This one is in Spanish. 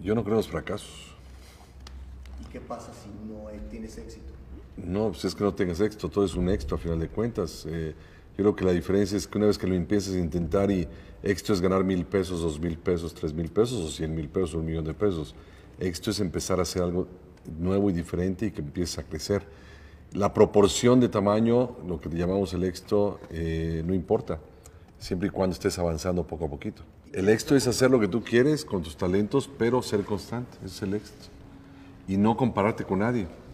Yo no creo en los fracasos. ¿Y qué pasa si no tienes éxito? No, pues es que no tengas éxito, todo es un éxito a final de cuentas. Eh, yo creo que la diferencia es que una vez que lo empiezas a intentar y éxito es ganar mil pesos, dos mil pesos, tres mil pesos o cien mil pesos, un millón de pesos. Éxito es empezar a hacer algo nuevo y diferente y que empieces a crecer. La proporción de tamaño, lo que llamamos el éxito, eh, no importa siempre y cuando estés avanzando poco a poquito. El éxito es hacer lo que tú quieres con tus talentos, pero ser constante, ese es el éxito. Y no compararte con nadie.